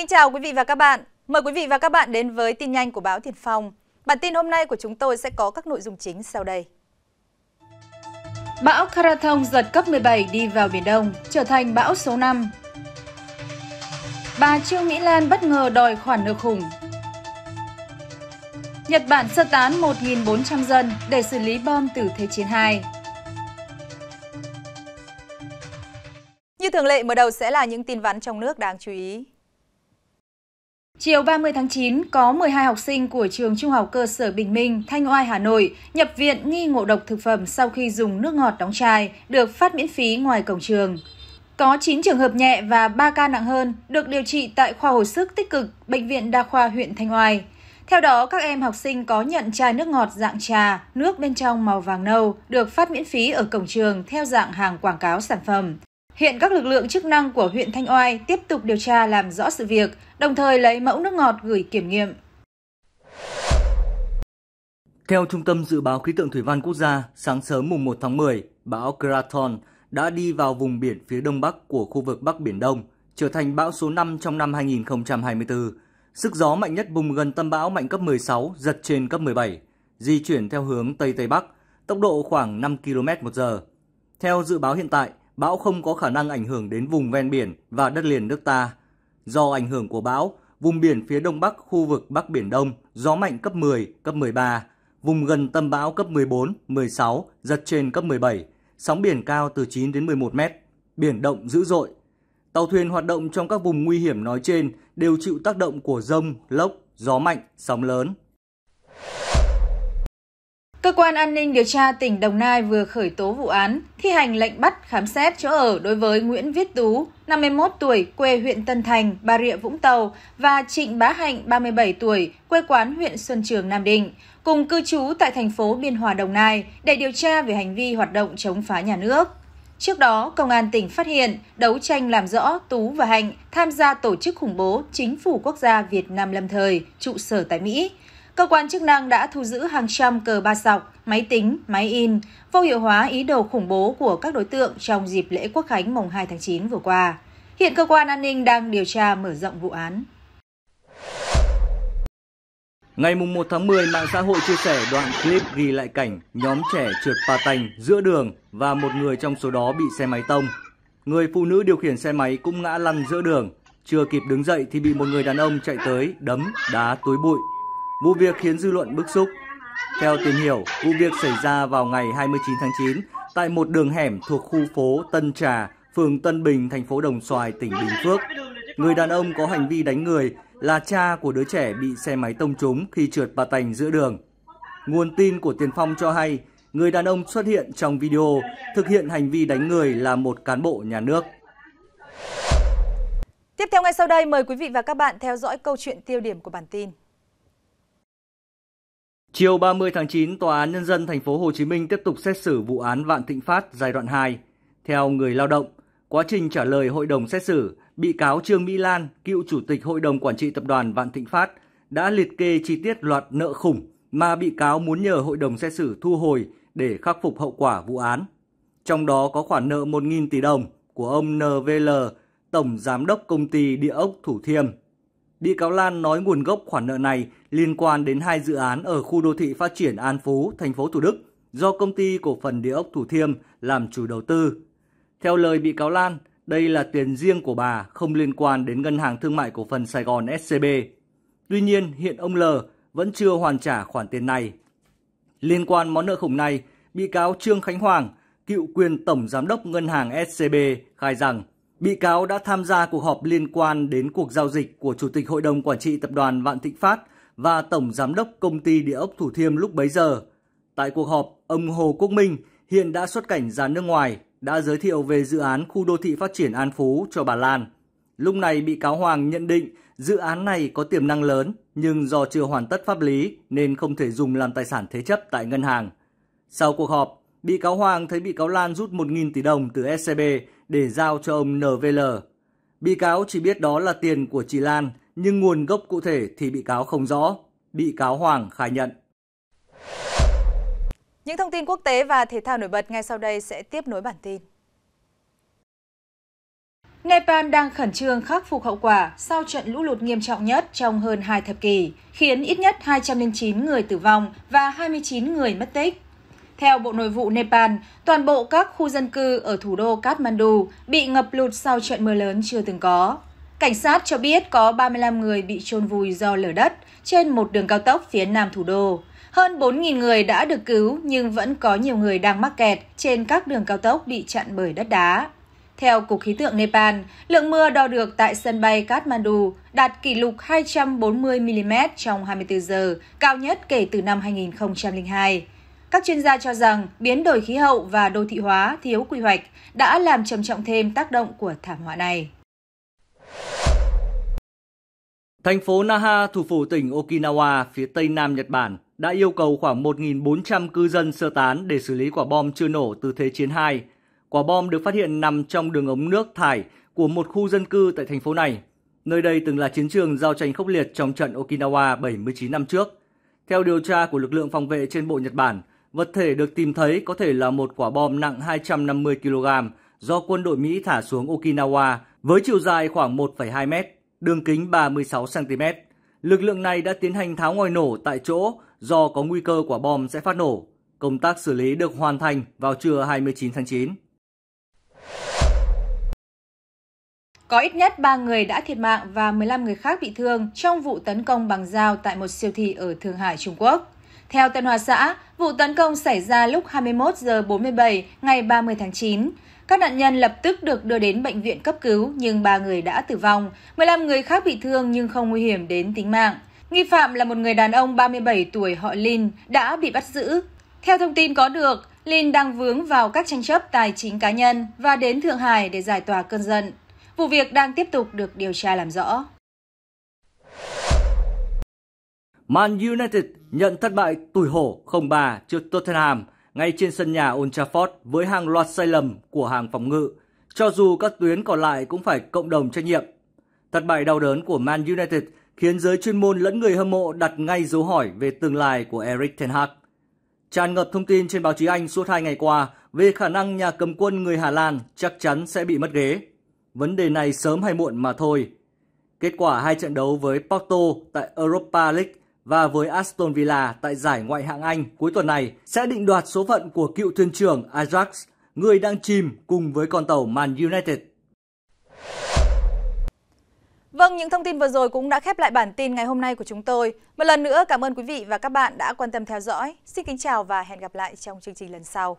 kính chào quý vị và các bạn. Mời quý vị và các bạn đến với tin nhanh của báo Tiền Phong. Bản tin hôm nay của chúng tôi sẽ có các nội dung chính sau đây. Bão Karathong giật cấp 17 đi vào Biển Đông, trở thành bão số 5. Bà Trương Mỹ Lan bất ngờ đòi khoản nợ khủng. Nhật Bản sơ tán 1.400 dân để xử lý bom từ Thế chiến 2. Như thường lệ, mở đầu sẽ là những tin vắn trong nước đáng chú ý. Chiều 30 tháng 9, có 12 học sinh của trường Trung học cơ sở Bình Minh, Thanh Oai, Hà Nội nhập viện nghi ngộ độc thực phẩm sau khi dùng nước ngọt đóng chai, được phát miễn phí ngoài cổng trường. Có 9 trường hợp nhẹ và 3 ca nặng hơn được điều trị tại khoa hồi sức tích cực Bệnh viện Đa khoa huyện Thanh Oai. Theo đó, các em học sinh có nhận chai nước ngọt dạng trà, nước bên trong màu vàng nâu, được phát miễn phí ở cổng trường theo dạng hàng quảng cáo sản phẩm. Hiện các lực lượng chức năng của huyện Thanh Oai tiếp tục điều tra làm rõ sự việc, đồng thời lấy mẫu nước ngọt gửi kiểm nghiệm. Theo Trung tâm Dự báo Khí tượng Thủy văn Quốc gia, sáng sớm mùng 1 tháng 10, bão Kraton đã đi vào vùng biển phía đông bắc của khu vực Bắc Biển Đông, trở thành bão số 5 trong năm 2024. Sức gió mạnh nhất vùng gần tâm bão mạnh cấp 16, giật trên cấp 17, di chuyển theo hướng Tây Tây Bắc, tốc độ khoảng 5 km một giờ. Theo dự báo hiện tại, bão không có khả năng ảnh hưởng đến vùng ven biển và đất liền nước ta. Do ảnh hưởng của bão, vùng biển phía đông bắc khu vực Bắc Biển Đông gió mạnh cấp 10, cấp 13, vùng gần tâm bão cấp 14, 16, giật trên cấp 17, sóng biển cao từ 9 đến 11 mét, biển động dữ dội. Tàu thuyền hoạt động trong các vùng nguy hiểm nói trên đều chịu tác động của rông, lốc, gió mạnh, sóng lớn. Cơ quan an ninh điều tra tỉnh Đồng Nai vừa khởi tố vụ án, thi hành lệnh bắt khám xét chỗ ở đối với Nguyễn Viết Tú, 51 tuổi, quê huyện Tân Thành, Bà Rịa Vũng Tàu và Trịnh Bá Hạnh, 37 tuổi, quê quán huyện Xuân Trường, Nam Định, cùng cư trú tại thành phố Biên Hòa, Đồng Nai để điều tra về hành vi hoạt động chống phá nhà nước. Trước đó, Công an tỉnh phát hiện, đấu tranh làm rõ Tú và Hạnh tham gia tổ chức khủng bố Chính phủ Quốc gia Việt Nam lâm thời, trụ sở tại Mỹ, Cơ quan chức năng đã thu giữ hàng trăm cờ ba sọc, máy tính, máy in, vô hiệu hóa ý đồ khủng bố của các đối tượng trong dịp lễ Quốc khánh mùng 2 tháng 9 vừa qua. Hiện cơ quan an ninh đang điều tra mở rộng vụ án. Ngày 1 tháng 10, mạng xã hội chia sẻ đoạn clip ghi lại cảnh nhóm trẻ trượt pa tành giữa đường và một người trong số đó bị xe máy tông. Người phụ nữ điều khiển xe máy cũng ngã lăn giữa đường, chưa kịp đứng dậy thì bị một người đàn ông chạy tới đấm, đá túi bụi Vụ việc khiến dư luận bức xúc. Theo tìm hiểu, vụ việc xảy ra vào ngày 29 tháng 9 tại một đường hẻm thuộc khu phố Tân Trà, phường Tân Bình, thành phố Đồng Xoài, tỉnh Bình Phước. Người đàn ông có hành vi đánh người là cha của đứa trẻ bị xe máy tông trúng khi trượt bà tành giữa đường. Nguồn tin của Tiền Phong cho hay, người đàn ông xuất hiện trong video thực hiện hành vi đánh người là một cán bộ nhà nước. Tiếp theo ngay sau đây, mời quý vị và các bạn theo dõi câu chuyện tiêu điểm của bản tin. Chiều 30 tháng 9, Tòa án Nhân dân thành phố Hồ Chí Minh tiếp tục xét xử vụ án Vạn Thịnh Phát giai đoạn 2. Theo người lao động, quá trình trả lời hội đồng xét xử, bị cáo Trương Mỹ Lan, cựu chủ tịch hội đồng quản trị tập đoàn Vạn Thịnh Phát, đã liệt kê chi tiết loạt nợ khủng mà bị cáo muốn nhờ hội đồng xét xử thu hồi để khắc phục hậu quả vụ án. Trong đó có khoản nợ 1.000 tỷ đồng của ông NVL, tổng giám đốc công ty địa ốc Thủ Thiêm Bị cáo Lan nói nguồn gốc khoản nợ này liên quan đến hai dự án ở khu đô thị phát triển An Phú, thành phố Thủ Đức do công ty cổ phần địa ốc Thủ Thiêm làm chủ đầu tư. Theo lời bị cáo Lan, đây là tiền riêng của bà không liên quan đến Ngân hàng Thương mại Cổ phần Sài Gòn SCB. Tuy nhiên, hiện ông L vẫn chưa hoàn trả khoản tiền này. Liên quan món nợ khủng này, bị cáo Trương Khánh Hoàng, cựu quyền tổng giám đốc Ngân hàng SCB khai rằng Bị cáo đã tham gia cuộc họp liên quan đến cuộc giao dịch của Chủ tịch Hội đồng Quản trị Tập đoàn Vạn Thịnh Phát và Tổng Giám đốc Công ty Địa ốc Thủ Thiêm lúc bấy giờ. Tại cuộc họp, ông Hồ Quốc Minh hiện đã xuất cảnh ra nước ngoài đã giới thiệu về dự án khu đô thị phát triển An Phú cho bà Lan. Lúc này bị cáo Hoàng nhận định dự án này có tiềm năng lớn nhưng do chưa hoàn tất pháp lý nên không thể dùng làm tài sản thế chấp tại ngân hàng. Sau cuộc họp, bị cáo Hoàng thấy bị cáo Lan rút 1.000 tỷ đồng từ SCB để giao cho ông NVL. Bị cáo chỉ biết đó là tiền của chị Lan, nhưng nguồn gốc cụ thể thì bị cáo không rõ. Bị cáo Hoàng khai nhận. Những thông tin quốc tế và thể thao nổi bật ngay sau đây sẽ tiếp nối bản tin. Nepal đang khẩn trương khắc phục hậu quả sau trận lũ lụt nghiêm trọng nhất trong hơn hai thập kỷ, khiến ít nhất 209 người tử vong và 29 người mất tích. Theo Bộ Nội vụ Nepal, toàn bộ các khu dân cư ở thủ đô Kathmandu bị ngập lụt sau trận mưa lớn chưa từng có. Cảnh sát cho biết có 35 người bị trôn vùi do lở đất trên một đường cao tốc phía nam thủ đô. Hơn 4.000 người đã được cứu nhưng vẫn có nhiều người đang mắc kẹt trên các đường cao tốc bị chặn bởi đất đá. Theo Cục Khí tượng Nepal, lượng mưa đo được tại sân bay Kathmandu đạt kỷ lục 240mm trong 24 giờ, cao nhất kể từ năm 2002. Các chuyên gia cho rằng biến đổi khí hậu và đô thị hóa thiếu quy hoạch đã làm trầm trọng thêm tác động của thảm họa này. Thành phố Naha, thủ phủ tỉnh Okinawa, phía tây nam Nhật Bản, đã yêu cầu khoảng 1.400 cư dân sơ tán để xử lý quả bom chưa nổ từ Thế chiến 2. Quả bom được phát hiện nằm trong đường ống nước thải của một khu dân cư tại thành phố này. Nơi đây từng là chiến trường giao tranh khốc liệt trong trận Okinawa 79 năm trước. Theo điều tra của lực lượng phòng vệ trên bộ Nhật Bản, Vật thể được tìm thấy có thể là một quả bom nặng 250 kg do quân đội Mỹ thả xuống Okinawa với chiều dài khoảng 1,2 m, đường kính 36 cm. Lực lượng này đã tiến hành tháo ngòi nổ tại chỗ do có nguy cơ quả bom sẽ phát nổ. Công tác xử lý được hoàn thành vào trưa 29 tháng 9. Có ít nhất 3 người đã thiệt mạng và 15 người khác bị thương trong vụ tấn công bằng dao tại một siêu thị ở Thượng Hải, Trung Quốc. Theo Tân Hoa xã, vụ tấn công xảy ra lúc 21 giờ 47 ngày 30 tháng 9. Các nạn nhân lập tức được đưa đến bệnh viện cấp cứu nhưng 3 người đã tử vong, 15 người khác bị thương nhưng không nguy hiểm đến tính mạng. Nghi phạm là một người đàn ông 37 tuổi họ Lin đã bị bắt giữ. Theo thông tin có được, Lin đang vướng vào các tranh chấp tài chính cá nhân và đến Thượng Hải để giải tỏa cơn giận. Vụ việc đang tiếp tục được điều tra làm rõ. Man United nhận thất bại tủi hổ 0-3 trước Tottenham ngay trên sân nhà Old Trafford với hàng loạt sai lầm của hàng phòng ngự, cho dù các tuyến còn lại cũng phải cộng đồng trách nhiệm. Thất bại đau đớn của Man United khiến giới chuyên môn lẫn người hâm mộ đặt ngay dấu hỏi về tương lai của Eric Ten Hag. Tràn ngập thông tin trên báo chí Anh suốt hai ngày qua về khả năng nhà cầm quân người Hà Lan chắc chắn sẽ bị mất ghế. Vấn đề này sớm hay muộn mà thôi. Kết quả hai trận đấu với Porto tại Europa League và với Aston Villa tại giải ngoại hạng Anh cuối tuần này sẽ định đoạt số phận của cựu thuyền trưởng Ajax, người đang chìm cùng với con tàu Man United. Vâng, những thông tin vừa rồi cũng đã khép lại bản tin ngày hôm nay của chúng tôi. Một lần nữa cảm ơn quý vị và các bạn đã quan tâm theo dõi. Xin kính chào và hẹn gặp lại trong chương trình lần sau.